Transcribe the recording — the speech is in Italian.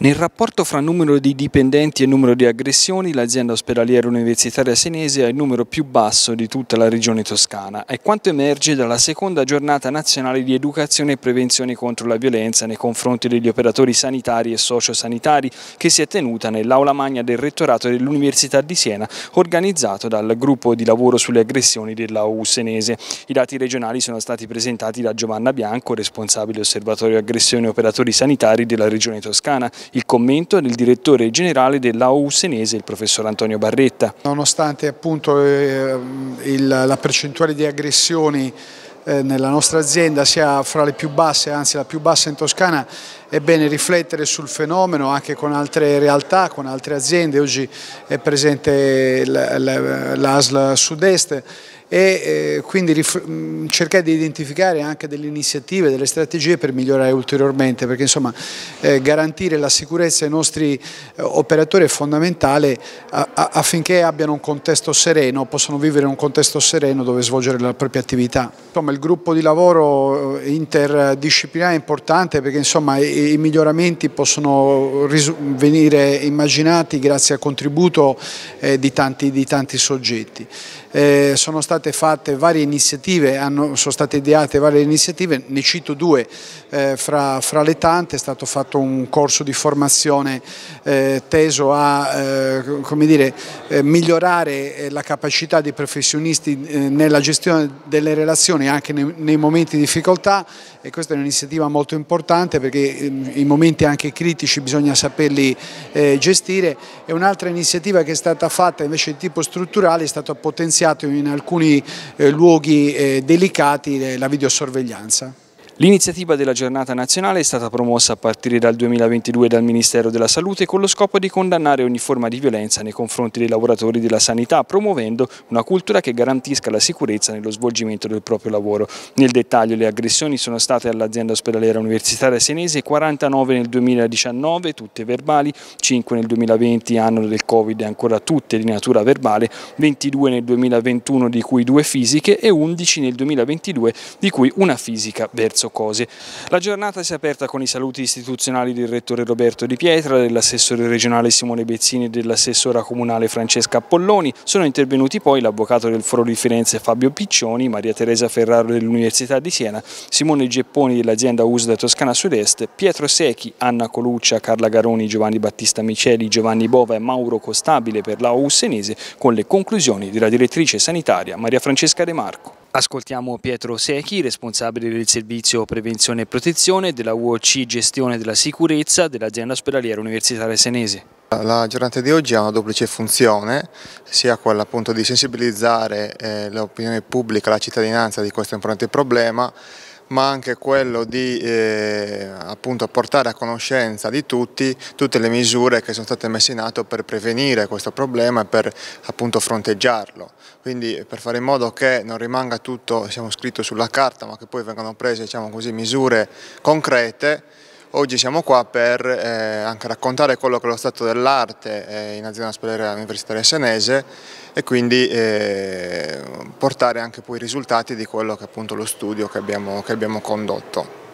Nel rapporto fra numero di dipendenti e numero di aggressioni, l'azienda ospedaliera universitaria senese ha il numero più basso di tutta la regione toscana. È quanto emerge dalla seconda giornata nazionale di educazione e prevenzione contro la violenza nei confronti degli operatori sanitari e sociosanitari che si è tenuta nell'aula magna del rettorato dell'Università di Siena, organizzato dal gruppo di lavoro sulle aggressioni della U senese. I dati regionali sono stati presentati da Giovanna Bianco, responsabile osservatorio aggressioni operatori sanitari della regione toscana il commento è del direttore generale dell'AU senese, il professor Antonio Barretta. Nonostante appunto eh, il, la percentuale di aggressioni eh, nella nostra azienda sia fra le più basse, anzi la più bassa in Toscana, è bene riflettere sul fenomeno anche con altre realtà, con altre aziende, oggi è presente l'ASL Sud-Est e eh, quindi cercare di identificare anche delle iniziative, delle strategie per migliorare ulteriormente, perché insomma eh, garantire la sicurezza ai nostri eh, operatori è fondamentale affinché abbiano un contesto sereno, possano vivere in un contesto sereno dove svolgere la propria attività. Insomma il gruppo di lavoro interdisciplinare è importante perché insomma i miglioramenti possono venire immaginati grazie al contributo eh, di, tanti, di, tanti, soggetti. Eh, sono state fatte varie iniziative, hanno, sono state ideate varie iniziative, ne cito due eh, fra, fra, le tante, è stato fatto un corso di formazione eh, teso a eh, dire, eh, migliorare la capacità dei professionisti nella gestione delle relazioni anche nei, nei momenti di difficoltà e questa è un'iniziativa molto importante perché i momenti anche critici bisogna saperli eh, gestire e un'altra iniziativa che è stata fatta invece di tipo strutturale è stato potenziato in alcuni eh, luoghi eh, delicati eh, la videosorveglianza. L'iniziativa della giornata nazionale è stata promossa a partire dal 2022 dal Ministero della Salute con lo scopo di condannare ogni forma di violenza nei confronti dei lavoratori della sanità, promuovendo una cultura che garantisca la sicurezza nello svolgimento del proprio lavoro. Nel dettaglio le aggressioni sono state all'azienda ospedaliera universitaria senese 49 nel 2019, tutte verbali, 5 nel 2020, anno del Covid ancora tutte di natura verbale, 22 nel 2021 di cui due fisiche e 11 nel 2022 di cui una fisica verso Roberto Cosi. La giornata si è aperta con i saluti istituzionali del rettore Roberto Di Pietra, dell'assessore regionale Simone Bezzini e dell'assessora comunale Francesca Polloni. Sono intervenuti poi l'avvocato del Foro di Firenze Fabio Piccioni, Maria Teresa Ferraro dell'Università di Siena, Simone Gepponi dell'azienda USDA Toscana Sud-Est, Pietro Secchi, Anna Coluccia, Carla Garoni, Giovanni Battista Miceli, Giovanni Bova e Mauro Costabile per la OU con le conclusioni della direttrice sanitaria Maria Francesca De Marco. Ascoltiamo Pietro Secchi, responsabile del servizio prevenzione e protezione della UOC gestione della sicurezza dell'azienda ospedaliera universitaria senese. La giornata di oggi ha una duplice funzione, sia quella appunto di sensibilizzare eh, l'opinione pubblica, la cittadinanza di questo importante problema ma anche quello di eh, portare a conoscenza di tutti tutte le misure che sono state messe in atto per prevenire questo problema e per appunto, fronteggiarlo. Quindi per fare in modo che non rimanga tutto diciamo, scritto sulla carta ma che poi vengano prese diciamo così, misure concrete Oggi siamo qua per eh, anche raccontare quello che è lo stato dell'arte eh, in azienda ospedaliera universitaria senese e quindi eh, portare anche poi i risultati di quello che è appunto lo studio che abbiamo, che abbiamo condotto.